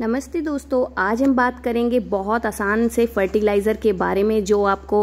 नमस्ते दोस्तों आज हम बात करेंगे बहुत आसान से फर्टिलाइज़र के बारे में जो आपको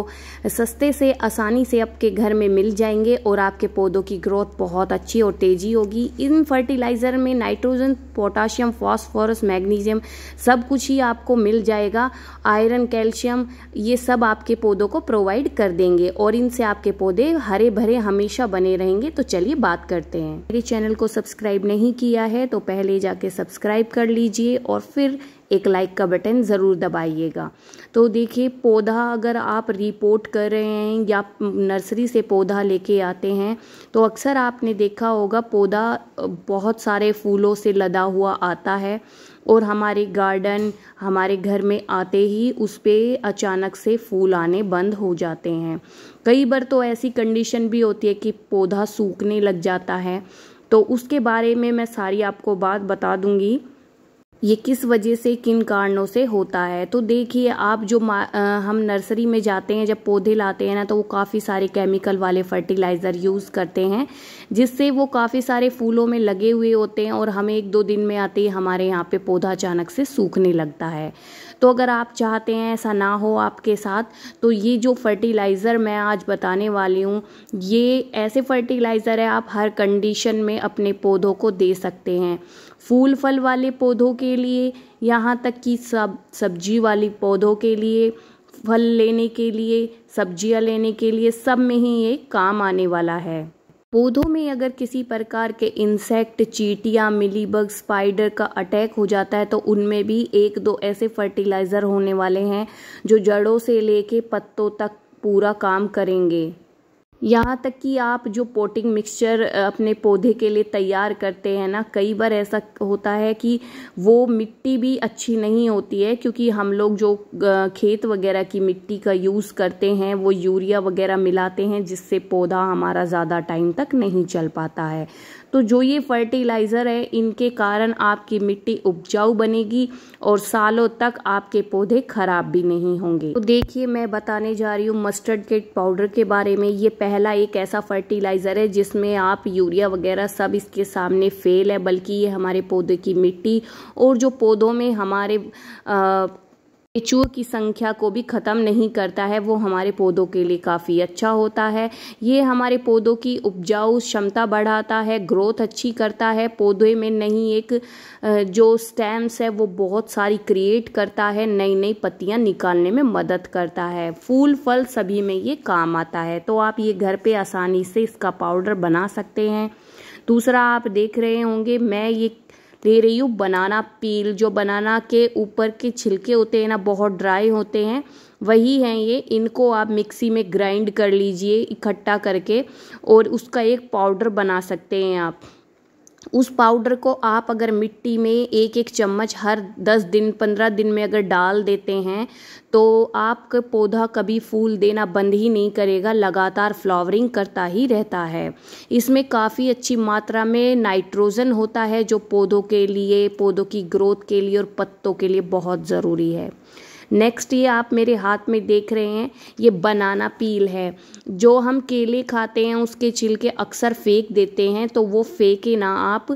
सस्ते से आसानी से आपके घर में मिल जाएंगे और आपके पौधों की ग्रोथ बहुत अच्छी और तेज़ी होगी इन फर्टिलाइज़र में नाइट्रोजन पोटाशियम फॉस्फोरस मैग्नीशियम सब कुछ ही आपको मिल जाएगा आयरन कैल्शियम ये सब आपके पौधों को प्रोवाइड कर देंगे और इनसे आपके पौधे हरे भरे हमेशा बने रहेंगे तो चलिए बात करते हैं मेरे चैनल को सब्सक्राइब नहीं किया है तो पहले जाके सब्सक्राइब कर लीजिए और फिर एक लाइक का बटन ज़रूर दबाइएगा तो देखिए पौधा अगर आप रिपोर्ट कर रहे हैं या नर्सरी से पौधा लेके आते हैं तो अक्सर आपने देखा होगा पौधा बहुत सारे फूलों से लदा हुआ आता है और हमारे गार्डन हमारे घर में आते ही उस पर अचानक से फूल आने बंद हो जाते हैं कई बार तो ऐसी कंडीशन भी होती है कि पौधा सूखने लग जाता है तो उसके बारे में मैं सारी आपको बात बता दूंगी ये किस वजह से किन कारणों से होता है तो देखिए आप जो हम नर्सरी में जाते हैं जब पौधे लाते हैं ना तो वो काफ़ी सारे केमिकल वाले फर्टिलाइज़र यूज़ करते हैं जिससे वो काफ़ी सारे फूलों में लगे हुए होते हैं और हमें एक दो दिन में आते ही हमारे यहाँ पे पौधा अचानक से सूखने लगता है तो अगर आप चाहते हैं ऐसा ना हो आपके साथ तो ये जो फर्टिलाइज़र मैं आज बताने वाली हूँ ये ऐसे फर्टिलाइज़र है आप हर कंडीशन में अपने पौधों को दे सकते हैं फूल फल वाले पौधों के लिए यहाँ तक कि सब सब्जी वाली पौधों के लिए फल लेने के लिए सब्जियाँ लेने के लिए सब में ही ये काम आने वाला है पौधों में अगर किसी प्रकार के इंसेक्ट चीटिया मिलीबग स्पाइडर का अटैक हो जाता है तो उनमें भी एक दो ऐसे फर्टिलाइज़र होने वाले हैं जो जड़ों से लेके पत्तों तक पूरा काम करेंगे यहाँ तक कि आप जो पोटिंग मिक्सचर अपने पौधे के लिए तैयार करते हैं ना कई बार ऐसा होता है कि वो मिट्टी भी अच्छी नहीं होती है क्योंकि हम लोग जो खेत वगैरह की मिट्टी का यूज़ करते हैं वो यूरिया वगैरह मिलाते हैं जिससे पौधा हमारा ज़्यादा टाइम तक नहीं चल पाता है तो जो ये फर्टिलाइज़र है इनके कारण आपकी मिट्टी उपजाऊ बनेगी और सालों तक आपके पौधे ख़राब भी नहीं होंगे तो देखिए मैं बताने जा रही हूँ मस्टर्ड केट पाउडर के बारे में ये पहले पहला एक ऐसा फर्टिलाइज़र है जिसमें आप यूरिया वगैरह सब इसके सामने फेल है बल्कि ये हमारे पौधे की मिट्टी और जो पौधों में हमारे आ, केचुओं की संख्या को भी ख़त्म नहीं करता है वो हमारे पौधों के लिए काफ़ी अच्छा होता है ये हमारे पौधों की उपजाऊ क्षमता बढ़ाता है ग्रोथ अच्छी करता है पौधे में नहीं एक जो स्टेम्स है वो बहुत सारी क्रिएट करता है नई नई पत्तियां निकालने में मदद करता है फूल फल सभी में ये काम आता है तो आप ये घर पर आसानी से इसका पाउडर बना सकते हैं दूसरा आप देख रहे होंगे मैं ये दे रही हूँ बनाना पील जो बनाना के ऊपर के छिलके होते हैं ना बहुत ड्राई होते हैं वही हैं ये इनको आप मिक्सी में ग्राइंड कर लीजिए इकट्ठा करके और उसका एक पाउडर बना सकते हैं आप उस पाउडर को आप अगर मिट्टी में एक एक चम्मच हर दस दिन पंद्रह दिन में अगर डाल देते हैं तो आपका पौधा कभी फूल देना बंद ही नहीं करेगा लगातार फ्लावरिंग करता ही रहता है इसमें काफ़ी अच्छी मात्रा में नाइट्रोजन होता है जो पौधों के लिए पौधों की ग्रोथ के लिए और पत्तों के लिए बहुत ज़रूरी है नेक्स्ट ये आप मेरे हाथ में देख रहे हैं ये बनाना पील है जो हम केले खाते हैं उसके छिलके अक्सर फेंक देते हैं तो वो फेंके ना आप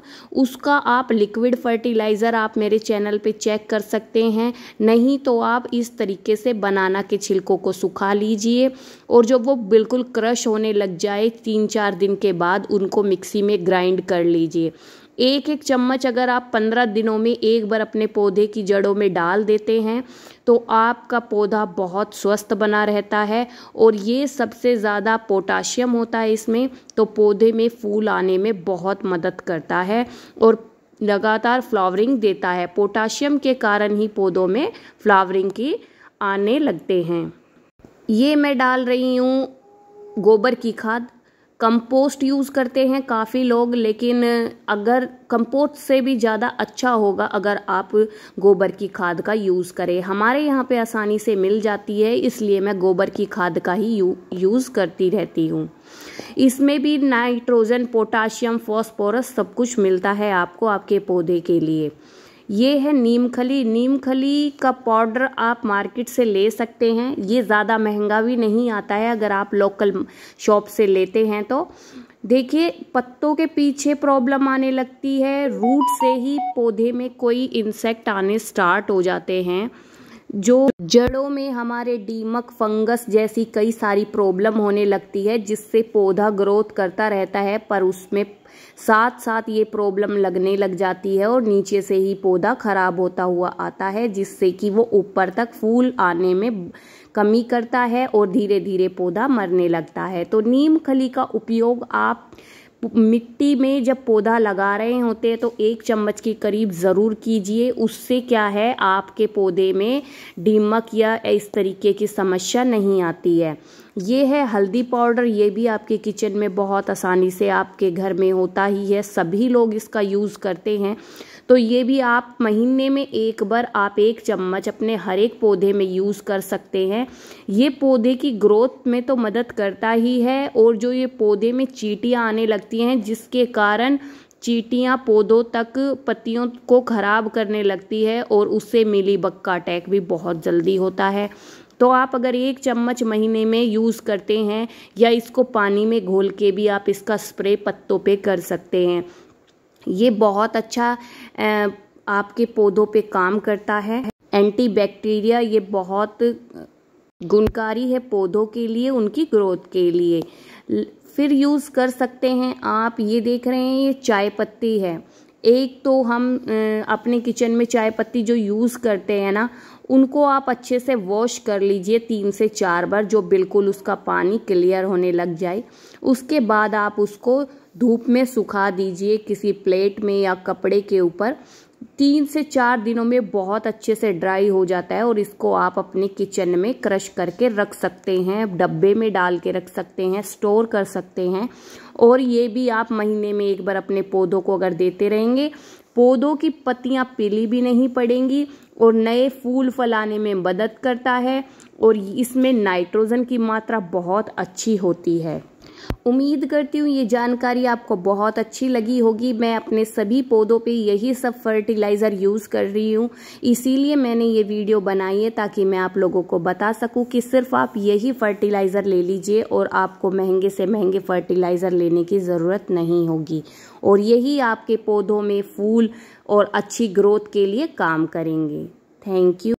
उसका आप लिक्विड फर्टिलाइज़र आप मेरे चैनल पे चेक कर सकते हैं नहीं तो आप इस तरीके से बनाना के छिलकों को सुखा लीजिए और जब वो बिल्कुल क्रश होने लग जाए तीन चार दिन के बाद उनको मिक्सी में ग्राइंड कर लीजिए एक एक चम्मच अगर आप पंद्रह दिनों में एक बार अपने पौधे की जड़ों में डाल देते हैं तो आपका पौधा बहुत स्वस्थ बना रहता है और ये सबसे ज़्यादा पोटाशियम होता है इसमें तो पौधे में फूल आने में बहुत मदद करता है और लगातार फ्लावरिंग देता है पोटाशियम के कारण ही पौधों में फ्लावरिंग की आने लगते हैं ये मैं डाल रही हूँ गोबर की खाद कंपोस्ट यूज़ करते हैं काफ़ी लोग लेकिन अगर कंपोस्ट से भी ज़्यादा अच्छा होगा अगर आप गोबर की खाद का यूज़ करें हमारे यहाँ पे आसानी से मिल जाती है इसलिए मैं गोबर की खाद का ही यू, यूज़ करती रहती हूँ इसमें भी नाइट्रोजन पोटाशियम फॉस्फोरस सब कुछ मिलता है आपको आपके पौधे के लिए ये है नीमखली नीमखली का पाउडर आप मार्केट से ले सकते हैं ये ज़्यादा महंगा भी नहीं आता है अगर आप लोकल शॉप से लेते हैं तो देखिए पत्तों के पीछे प्रॉब्लम आने लगती है रूट से ही पौधे में कोई इंसेक्ट आने स्टार्ट हो जाते हैं जो जड़ों में हमारे डीमक फंगस जैसी कई सारी प्रॉब्लम होने लगती है जिससे पौधा ग्रोथ करता रहता है पर उसमें साथ साथ ये प्रॉब्लम लगने लग जाती है और नीचे से ही पौधा खराब होता हुआ आता है जिससे कि वो ऊपर तक फूल आने में कमी करता है और धीरे धीरे पौधा मरने लगता है तो नीम खली का उपयोग आप मिट्टी में जब पौधा लगा रहे होते हैं तो एक चम्मच के करीब ज़रूर कीजिए उससे क्या है आपके पौधे में डीमक या इस तरीके की समस्या नहीं आती है ये है हल्दी पाउडर ये भी आपके किचन में बहुत आसानी से आपके घर में होता ही है सभी लोग इसका यूज़ करते हैं तो ये भी आप महीने में एक बार आप एक चम्मच अपने हर एक पौधे में यूज़ कर सकते हैं ये पौधे की ग्रोथ में तो मदद करता ही है और जो ये पौधे में चीटियाँ आने लगती हैं जिसके कारण चीटियाँ पौधों तक पत्तियों को ख़राब करने लगती है और उससे मिली बक्का का अटैक भी बहुत जल्दी होता है तो आप अगर एक चम्मच महीने में यूज़ करते हैं या इसको पानी में घोल के भी आप इसका स्प्रे पत्तों पे कर सकते हैं ये बहुत अच्छा आपके पौधों पे काम करता है एंटीबैक्टीरिया ये बहुत गुणकारी है पौधों के लिए उनकी ग्रोथ के लिए फिर यूज़ कर सकते हैं आप ये देख रहे हैं ये चाय पत्ती है एक तो हम अपने किचन में चाय पत्ती जो यूज़ करते हैं ना उनको आप अच्छे से वॉश कर लीजिए तीन से चार बार जो बिल्कुल उसका पानी क्लियर होने लग जाए उसके बाद आप उसको धूप में सुखा दीजिए किसी प्लेट में या कपड़े के ऊपर तीन से चार दिनों में बहुत अच्छे से ड्राई हो जाता है और इसको आप अपने किचन में क्रश करके रख सकते हैं डब्बे में डाल के रख सकते हैं स्टोर कर सकते हैं और ये भी आप महीने में एक बार अपने पौधों को अगर देते रहेंगे पौधों की पत्तियां पीली भी नहीं पड़ेंगी और नए फूल फलाने में मदद करता है और इसमें नाइट्रोजन की मात्रा बहुत अच्छी होती है उम्मीद करती हूँ ये जानकारी आपको बहुत अच्छी लगी होगी मैं अपने सभी पौधों पे यही सब फर्टिलाइज़र यूज़ कर रही हूँ इसीलिए मैंने ये वीडियो बनाई है ताकि मैं आप लोगों को बता सकूँ कि सिर्फ आप यही फर्टिलाइज़र ले लीजिए और आपको महंगे से महंगे फर्टिलाइज़र लेने की ज़रूरत नहीं होगी और यही आपके पौधों में फूल और अच्छी ग्रोथ के लिए काम करेंगे थैंक यू